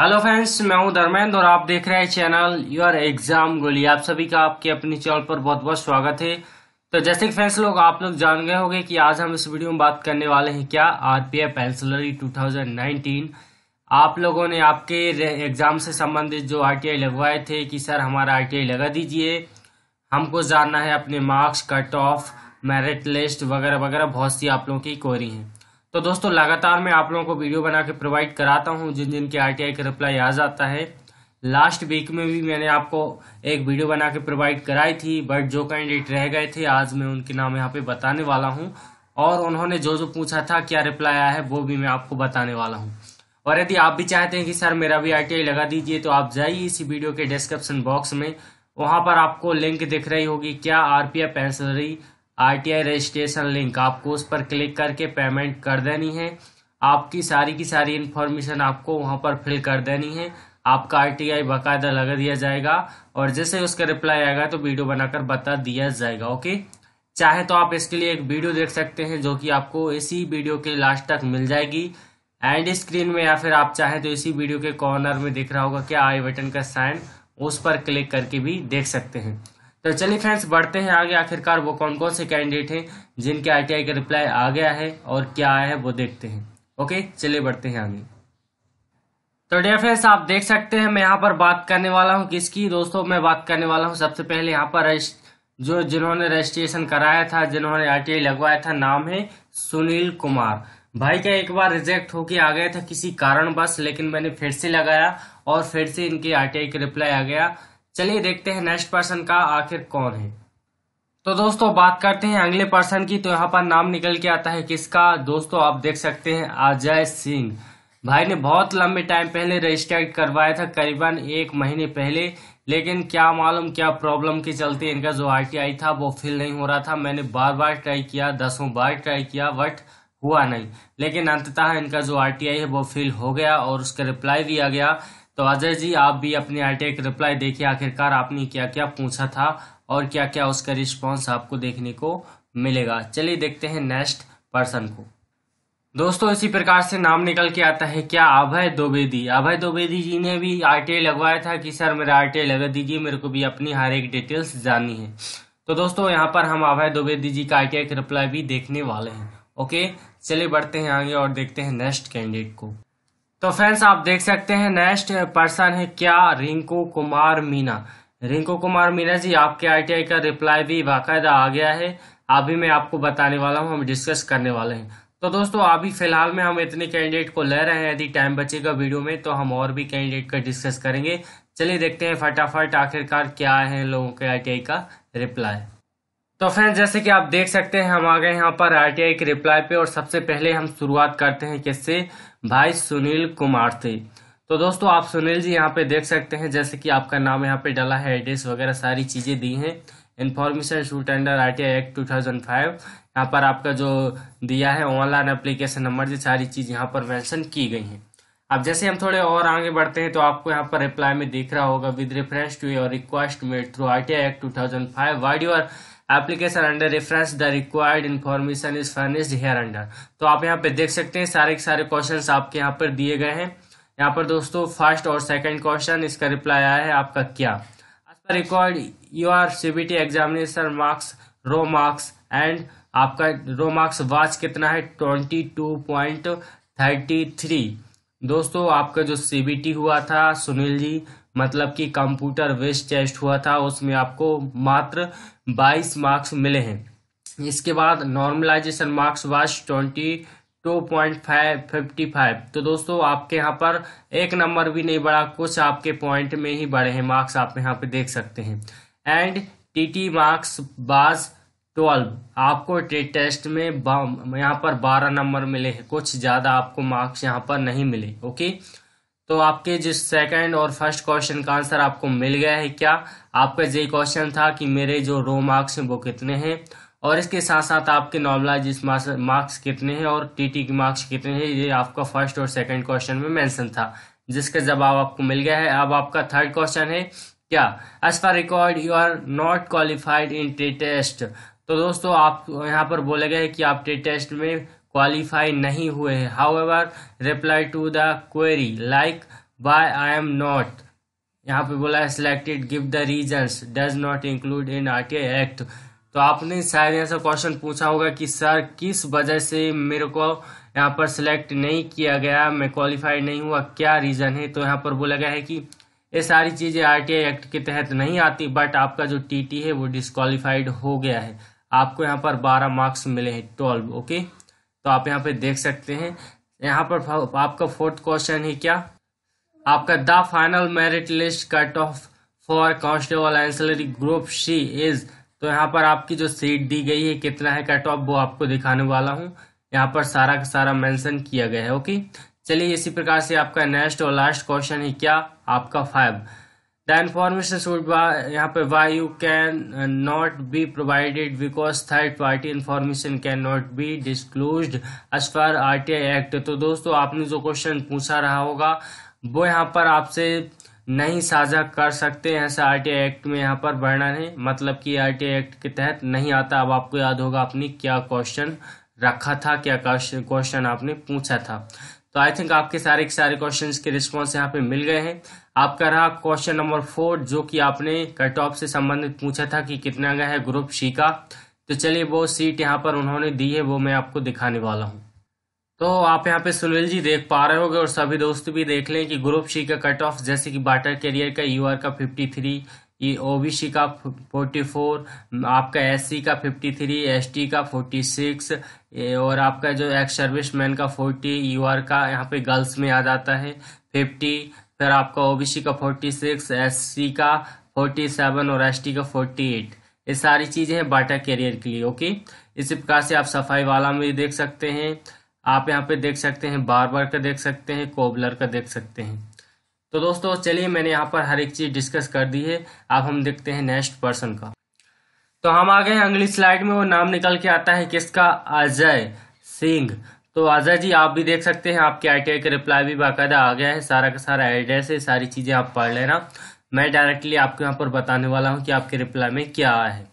Hello friends मैं हूं धर्मेंद्र और आप देख रहे हैं चैनल योर एग्जाम गोली आप सभी का आपके अपने चैनल पर बहुत बहुत स्वागत है तो जैसे कि फ्रेंड्स लोग आप लोग जान गए होंगे कि आज हम इस वीडियो में बात करने वाले हैं क्या आरपीएफ पेंसिलरी 2019 आप लोगों ने आपके एग्जाम से संबंधित जो आई लगवाए थे कि सर हमारा आई लगा दीजिए हमको जानना है अपने marks cut off merit list वगैरह वगैरह बहुत सी आप लोगों की क्वेरी हैं तो दोस्तों लगातार मैं आप लोगों को वीडियो बना के प्रोवाइड कराता हूँ जिन जिन के आरटीआई का रिप्लाई आ जाता है लास्ट वीक में भी मैंने आपको एक वीडियो बना के प्रोवाइड कराई थी बट जो कैंडिडेट रह गए थे आज मैं उनके नाम यहाँ पे बताने वाला हूँ और उन्होंने जो जो पूछा था क्या रिप्लाई आया है वो भी मैं आपको बताने वाला हूँ और यदि आप भी चाहते हैं कि सर मेरा भी आरटीआई लगा दीजिए तो आप जाइए इसी वीडियो के डिस्क्रिप्शन बॉक्स में वहाँ पर आपको लिंक दिख रही होगी क्या R P F RTI registration link आपको उस पर क्लिक करके पेमेंट कर देनी है आपकी सारी की सारी इन्फॉर्मेशन आपको वहाँ पर फिल कर देनी है आपका आरटीआई बाकायदा लगा दिया जाएगा और जैसे उसका रिप्लाई आएगा तो वीडियो बनाकर बता दिया जाएगा ओके चाहे तो आप इसके लिए एक वीडियो देख सकते हैं जो कि आपको इसी वीडियो के लास्ट तक मिल जाएगी एंड स्क्रीन में या फिर आप चाहे तो इसी वीडियो के कॉर्नर में दिख रहा होगा क्या आई बटन का साइन उस पर क्लिक करके भी देख सकते हैं तो चलिए फ्रेंड्स बढ़ते हैं आगे आखिरकार वो कौन कौन से कैंडिडेट हैं जिनके आईटीआई का रिप्लाई आ गया है और क्या आया है वो देखते हैं ओके चलिए बढ़ते हैं आगे तो डेयर फ्रेंड्स आप देख सकते हैं मैं यहाँ पर बात करने वाला हूँ किसकी दोस्तों मैं बात करने वाला हूँ सबसे पहले यहाँ पर जो जिन्होंने रजिस्ट्रेशन कराया था जिन्होंने आई लगवाया था नाम है सुनील कुमार भाई का एक बार रिजेक्ट होके आ गया था किसी कारणवश लेकिन मैंने फिर से लगाया और फिर से इनके आरटीआई का रिप्लाई आ गया चलिए देखते हैं नेक्स्ट पर्सन का आखिर कौन है तो दोस्तों बात करते हैं अगले पर्सन की तो यहाँ पर नाम निकल के आता है किसका दोस्तों आप देख सकते हैं अजय सिंह भाई ने बहुत लंबे टाइम पहले रजिस्टर करवाया था करीबन एक महीने पहले लेकिन क्या मालूम क्या प्रॉब्लम के चलते इनका जो आरटीआई था वो फिल नहीं हो रहा था मैंने बार बार ट्राई किया दसों बार ट्राई किया बट हुआ नहीं लेकिन अंततः इनका जो आरटीआई है वो फिल हो गया और उसका रिप्लाई दिया गया तो अजय जी आप भी अपनी आईटेक रिप्लाई देखिए आखिरकार आपने क्या क्या पूछा था और क्या क्या उसका रिस्पॉन्स आपको देखने को मिलेगा चलिए देखते हैं नेक्स्ट पर्सन को दोस्तों इसी प्रकार से नाम निकल के आता है क्या अभय द्विवेदी अभय द्विवेदी जी ने भी आर लगवाया था कि सर मेरा आर लगा दीजिए मेरे को भी अपनी हर एक डिटेल्स जाननी है तो दोस्तों यहाँ पर हम अभय द्विवेदी जी का आर रिप्लाई भी देखने वाले हैं ओके चलिए बढ़ते हैं आगे और देखते हैं नेक्स्ट कैंडिडेट को तो फ्रेंड्स आप देख सकते हैं नेक्स्ट पर्सन है क्या रिंकू कुमार मीना रिंकू कुमार मीना जी आपके आईटीआई का रिप्लाई भी बाकायदा आ गया है अभी मैं आपको बताने वाला हूँ हम डिस्कस करने वाले हैं तो दोस्तों अभी फिलहाल में हम इतने कैंडिडेट को ले रहे हैं यदि टाइम बचेगा वीडियो में तो हम और भी कैंडिडेट का डिस्कस करेंगे चलिए देखते हैं फटाफट आखिरकार क्या है लोगों के आई का रिप्लाई तो फ्रेंड्स जैसे कि आप देख सकते हैं हम आ गए यहाँ पर आई के रिप्लाई पे और सबसे पहले हम शुरुआत करते हैं किससे भाई सुनील कुमार थे तो दोस्तों आप सुनील जी यहाँ पे देख सकते हैं जैसे कि आपका नाम यहाँ पे डला है एड्रेस वगैरह सारी चीज़ें दी हैं information sought under R T I act two thousand five यहाँ पर आपका जो दिया है ऑनलाइन एप्लीकेशन नंबर ये सारी चीज़ यहाँ पर मैंशन की गई हैं अब जैसे हम थोड़े और आगे बढ़ते हैं तो आपको यहाँ पर रिप्लाई में दिख रहा होगा with reference to your request made through R T I act two thousand five vide your application under reference the required information is furnished hereunder तो आप यहाँ पे देख सकते हैं सारे के सारे क्वेश्चन आपके यहाँ पर दिए गए हैं यहाँ पर दोस्तों फर्स्ट और सेकेंड क्वेश्चन इसका रिप्लाई आया है आपका क्या as per record your CBT examination marks raw marks and आपका रो मार्क्स वाच कितना है twenty two point thirty three दोस्तों आपका जो सीबीटी हुआ था सुनील जी मतलब कि कंप्यूटर वेस्ट टेस्ट हुआ था उसमें आपको मात्र 22 मार्क्स मिले हैं इसके बाद normalisation marks was twenty two point five fifty five तो दोस्तों आपके यहाँ पर एक नंबर भी नहीं बढ़ा कुछ आपके पॉइंट में ही बढ़े हैं मार्क्स आप यहाँ पे देख सकते हैं and TT marks was twelve आपको टेस्ट में यहाँ पर बारह नंबर मिले हैं कुछ ज़्यादा आपको मार्क्स यहाँ पर नहीं मिले ओके तो आपके जिस सेकंड और फर्स्ट क्वेश्चन का आंसर आपको मिल गया है क्या आपका ये क्वेश्चन था कि मेरे जो रो मार्क्स हैं वो कितने हैं और इसके साथ साथ आपके नॉर्मलाइज मार्क्स कितने हैं और टीटी के मार्क्स कितने हैं ये आपका फर्स्ट और सेकंड क्वेश्चन में मेंशन था जिसका जवाब आपको मिल गया है अब आपका थर्ड क्वेश्चन है क्या as per record you are not qualified in test तो दोस्तों आप यहाँ पर बोला गया है कि आप टेस्ट में क्वालिफाई नहीं हुए हैं your reply to the query like why I am not यहाँ पे बोला है selected give the reasons does not include in R T I act तो आपने शायद यहाँ से क्वेश्चन पूछा होगा कि सर किस वजह से मेरे को यहाँ पर सिलेक्ट नहीं किया गया मैं क्वालिफाइड नहीं हुआ क्या रीज़न है तो यहाँ पर बोला गया है कि ये सारी चीज़ें आर एक्ट के तहत नहीं आती बट आपका जो टी है वो डिसक्वालीफाइड हो गया है आपको यहाँ पर बारह मार्क्स मिले हैं ट्वेल्व ओके तो आप यहाँ पे देख सकते हैं यहाँ पर आपका फोर्थ क्वेश्चन है क्या आपका the final merit list cut off for constable ancillary group C is तो यहाँ पर आपकी जो सीट दी गई है कितना है कट ऑफ वो आपको दिखाने वाला हूँ यहाँ पर सारा का सारा मेंशन किया गया है ओके चलिए इसी प्रकार से आपका नेक्स्ट और लास्ट क्वेश्चन है क्या आपका फाइव The information should यहाँ पे why you can uh, not be provided because third party information cannot be disclosed as per RTI Act तो दोस्तों आपने जो क्वेश्चन पूछा रहा होगा वो यहाँ पर आपसे नहीं साझा कर सकते हैं ऐसा आर एक्ट में यहाँ पर बढ़ना है मतलब कि आर टी आई एक्ट के तहत नहीं आता अब आपको याद होगा आपने क्या क्वेश्चन रखा था क्या क्वेश्चन आपने पूछा था तो आई थिंक आपके सारे के सारे क्वेश्चन के रिस्पॉन्स यहाँ पे मिल गए हैं आपका रहा क्वेश्चन नंबर फोर जो कि आपने कट ऑफ से संबंधित पूछा था कि कितना गया है ग्रुप सी का तो चलिए वो सीट यहाँ पर उन्होंने दी है वो मैं आपको दिखाने वाला हूँ तो आप यहाँ पे सुनील जी देख पा रहे होगे और सभी दोस्त भी देख लें कि ग्रुप सी का कट ऑफ जैसे कि बाटर कैरियर का यू का फिफ्टी थ्री ये ओबीसी का फोर्टी फोर आपका एससी का फिफ्टी एस टी का फोर्टी सिक्स और आपका जो एक्स सर्विस मैन का यू यूआर का यहाँ पे गर्ल्स में आ जाता है फिफ्टी फिर आपका ओबीसी का फोर्टी सिक्स एस का फोर्टी सेवन और एस का फोर्टी एट ये सारी चीज़ें हैं बाटा कैरियर के लिए ओके इसी प्रकार से आप सफाई वाला में भी देख सकते हैं आप यहाँ पे देख सकते हैं बार बार का देख सकते हैं कोबलर का देख सकते हैं तो दोस्तों चलिए मैंने यहाँ पर हर एक चीज़ डिस्कस कर दी है अब हम देखते हैं नेक्स्ट पर्सन का तो हम आ गए अगली स्लाइड में वो नाम निकल के आता है किसका अजय सिंह तो आज़ा जी आप भी देख सकते हैं आपके आई का रिप्लाई भी बाकायदा आ गया है सारा का सारा एड्रेस है सारी चीज़ें आप पढ़ लेना मैं डायरेक्टली आपको यहाँ पर बताने वाला हूँ कि आपके रिप्लाई में क्या है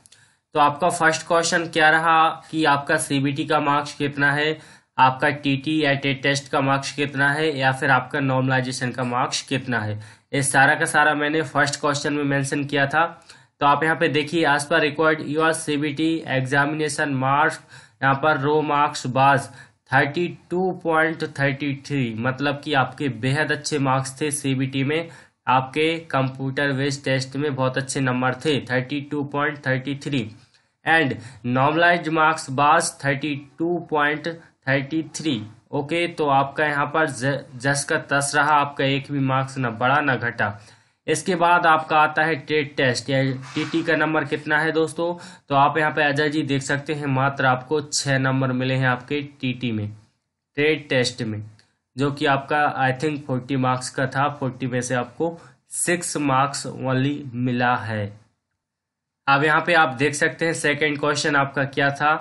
तो आपका फर्स्ट क्वेश्चन क्या रहा कि आपका सीबीटी का मार्क्स कितना है आपका टीटी या टेट टेस्ट का मार्क्स कितना है या फिर आपका नॉर्मलाइजेशन का मार्क्स कितना है ये सारा का सारा मैंने फर्स्ट क्वेश्चन में मेंशन किया था तो आप यहाँ पे देखिए as per required your CBT examination marks यहाँ पर रो मार्क्स बाज़ 32.33 मतलब कि आपके बेहद अच्छे मार्क्स थे सीबीटी में आपके कंप्यूटर वेस्ट टेस्ट में बहुत अच्छे नंबर थे 32.33 एंड नॉर्मलाइज मार्क्स बास 32.33 ओके तो आपका यहाँ पर जस का तस रहा आपका एक भी मार्क्स ना बढ़ा ना घटा इसके बाद आपका आता है टेट टेस्ट या टीटी का नंबर कितना है दोस्तों तो आप यहाँ पे अजय जी देख सकते हैं मात्र आपको छः नंबर मिले हैं आपके टीटी में टेट टेस्ट में जो कि आपका आई थिंक फोर्टी मार्क्स का था फोर्टी में से आपको सिक्स मार्क्स ओनली मिला है अब यहाँ पे आप देख सकते हैं सेकेंड क्वेश्चन आपका क्या था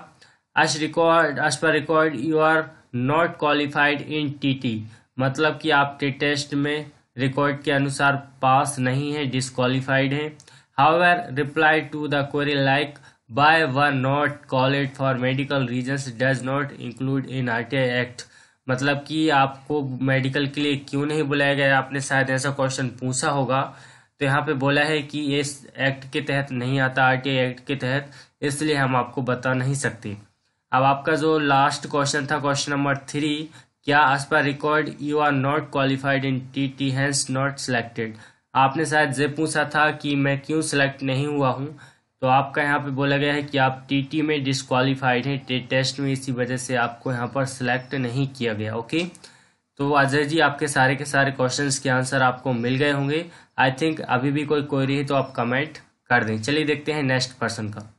अश record as per record you are not qualified in TT मतलब कि आप टेस्ट में रिकॉर्ड के अनुसार पास नहीं है डिसक्वालीफाइड है your reply to the query like why one not called for medical reason does not include in R act मतलब कि आपको मेडिकल के लिए क्यों नहीं बुलाया गया आपने शायद ऐसा क्वेश्चन पूछा होगा तो यहाँ पे बोला है कि इस एक्ट के तहत नहीं आता आर एक्ट के तहत इसलिए हम आपको बता नहीं सकते अब आपका जो लास्ट क्वेश्चन था क्वेश्चन नंबर थ्री क्या as per record you are not qualified in T T hence not selected आपने शायद ये पूछा था कि मैं क्यों सिलेक्ट नहीं हुआ हूँ तो आपका यहाँ पे बोला गया है कि आप टी टी में डिसक्वालीफाइड हैं टे, टेस्ट में इसी वजह से आपको यहाँ पर सिलेक्ट नहीं किया गया ओके तो अजय जी आपके सारे के सारे क्वेश्चंस के आंसर आपको मिल गए होंगे आई थिंक अभी भी कोई क्वेरी है तो आप कमेंट कर दें चलिए देखते हैं नेक्स्ट पर्सन का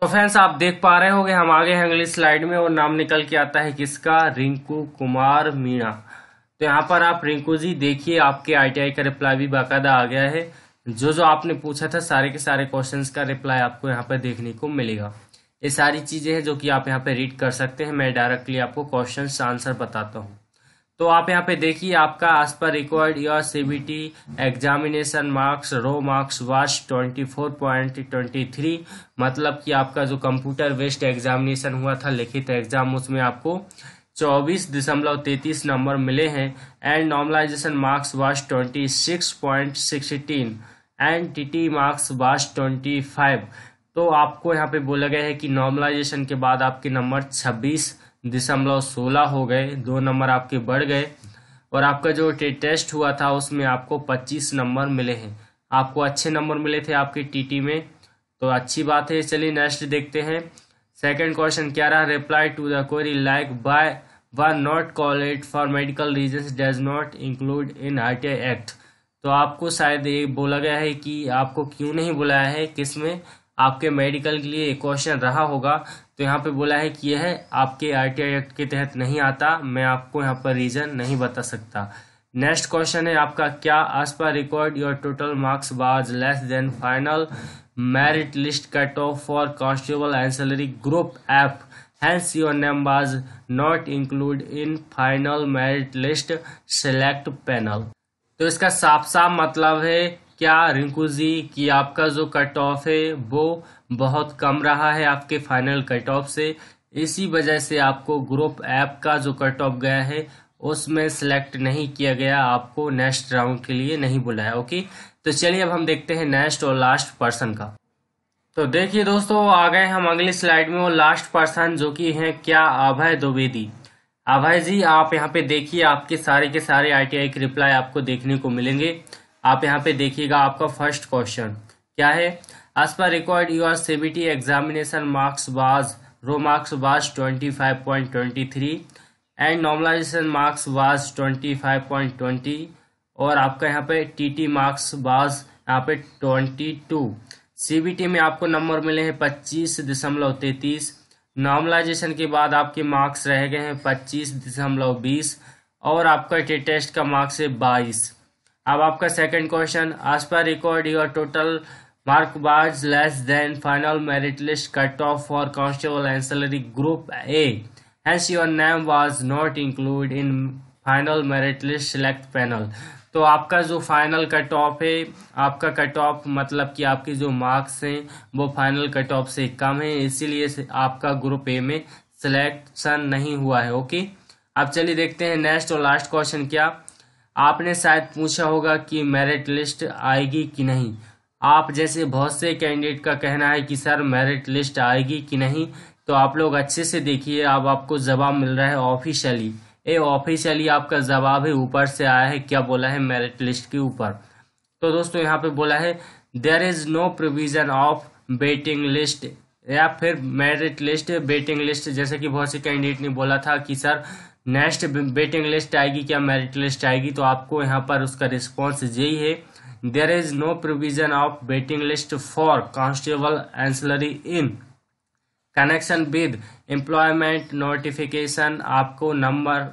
तो फ्रेंड्स आप देख पा रहे होंगे हम आगे हैं अगली स्लाइड में और नाम निकल के आता है किसका रिंकू कुमार मीणा तो यहाँ पर आप रिंकू जी देखिए आपके आईटीआई का रिप्लाई भी बाकायदा आ गया है जो जो आपने पूछा था सारे के सारे क्वेश्चन का रिप्लाई आपको यहाँ पर देखने को मिलेगा ये सारी चीज़ें हैं जो कि आप यहाँ पर रीड कर सकते हैं मैं डायरेक्टली आपको क्वेश्चन आंसर बताता हूँ तो आप यहाँ पे देखिए आपका as per record your CBT examination marks raw marks was 24.23 मतलब कि आपका जो कंप्यूटर वेस्ट एग्जामिनेशन हुआ था लिखित एग्जाम उसमें आपको चौबीस दशमलव तैतीस नंबर मिले हैं and normalisation marks was 26.16 and TT marks was 25 तो आपको यहाँ पे बोला गया है कि नॉर्मलाइजेशन के बाद आपके नंबर छब्बीस दशमलव सोलह हो गए दो नंबर आपके बढ़ गए और आपका जो टेस्ट हुआ था उसमें आपको पच्चीस नंबर मिले हैं आपको अच्छे नंबर मिले थे आपके टीटी में तो अच्छी बात है चलिए नेक्स्ट देखते हैं सेकंड क्वेश्चन क्या रहा reply to the query like why one not call it for medical reason does not include in R act तो आपको शायद ये बोला गया है कि आपको क्यों नहीं बुलाया है किस में आपके मेडिकल के लिए एक क्वेश्चन रहा होगा तो यहाँ पे बोला है कि यह है आपके आरटीआई एक्ट के तहत नहीं आता मैं आपको यहाँ पर रीजन नहीं बता सकता नेक्स्ट क्वेश्चन है आपका क्या आसपा record your total marks was less than final merit list cut off for constable ancillary group F hence your name not include in final merit list select select तो इसका साफ साफ मतलब है क्या रिंकू जी कि आपका जो कट ऑफ है वो बहुत कम रहा है आपके फाइनल कट ऑफ से इसी वजह से आपको ग्रुप ऐप का जो कट ऑफ गया है उसमें सेलेक्ट नहीं किया गया आपको नेक्स्ट राउंड के लिए नहीं बुलाया ओके तो चलिए अब हम देखते हैं नेक्स्ट और लास्ट पर्सन का तो देखिए दोस्तों आ गए हम अगली स्लाइड में और लास्ट पर्सन जो कि है क्या अभय द्विवेदी अभय जी आप यहाँ पे देखिए आपके सारे के सारे आईटीआई के रिप्लाई आपको देखने को मिलेंगे आप यहाँ पे देखिएगा आपका फर्स्ट क्वेश्चन क्या है as per record your CBT examination marks was raw marks was 25.23 and normalisation marks was 25.20 और आपका यहाँ पे टीटी मार्क्स वाज यहाँ पे 22 सीबीटी में आपको नंबर मिले हैं पच्चीस दशमलव तैतीस नॉर्मलाइजेशन के बाद आपके मार्क्स रह गए हैं पच्चीस दशमलव बीस और आपका टेस्ट का मार्क्स है बाईस अब आपका second question as per record your total mark बार्ज less than final merit list cut off for constable ancillary group A hence your name was not include in final merit list select panel तो आपका जो final cut off है आपका cut off मतलब कि आपके जो मार्क्स हैं वो फाइनल कट ऑफ से कम है इसीलिए आपका ग्रुप ए में सिलेक्शन नहीं हुआ है ओके अब चलिए देखते हैं नेक्स्ट और लास्ट क्वेश्चन क्या आपने शायद पूछा होगा कि मेरिट लिस्ट आएगी कि नहीं आप जैसे बहुत से कैंडिडेट का कहना है कि सर मेरिट लिस्ट आएगी कि नहीं तो आप लोग अच्छे से देखिए अब आपको जवाब मिल रहा है ऑफिशियली ए ऑफिशियली आपका जवाब है ऊपर से आया है क्या बोला है मेरिट लिस्ट के ऊपर तो दोस्तों यहाँ पे बोला है there is no provision of waiting list या फिर मेरिट लिस्ट बेटिंग लिस्ट जैसे कि बहुत से कैंडिडेट ने बोला था कि सर नेक्स्ट बेटिंग लिस्ट आएगी क्या मेरिट लिस्ट आएगी तो आपको यहाँ पर उसका रिस्पॉन्स यही है there is no provision of waiting list for constable ancillary in connection with employment notification आपको नंबर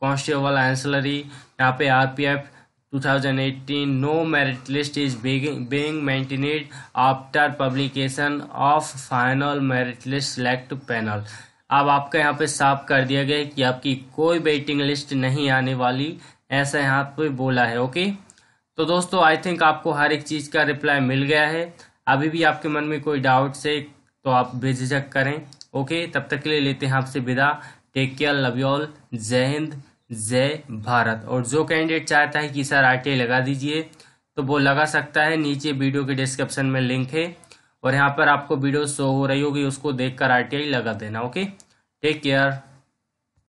कॉन्स्टेबल एंसलरी यहाँ पे RPF 2018 no merit list is being, being maintained after publication of final merit list select panel अब आपका यहाँ पे साफ कर दिया गया कि आपकी कोई वेटिंग लिस्ट नहीं आने वाली ऐसा यहाँ पे बोला है ओके तो दोस्तों आई थिंक आपको हर एक चीज़ का रिप्लाई मिल गया है अभी भी आपके मन में कोई डाउट से तो आप बेझिझक करें ओके तब तक के लिए लेते हैं आपसे विदा take care love you all Jai Hind जय भारत और जो कैंडिडेट चाहता है कि सर आर लगा दीजिए तो वो लगा सकता है नीचे वीडियो के डिस्क्रिप्शन में लिंक है और यहाँ पर आपको वीडियो शो हो रही होगी उसको देखकर आरटीआई लगा देना ओके Take care.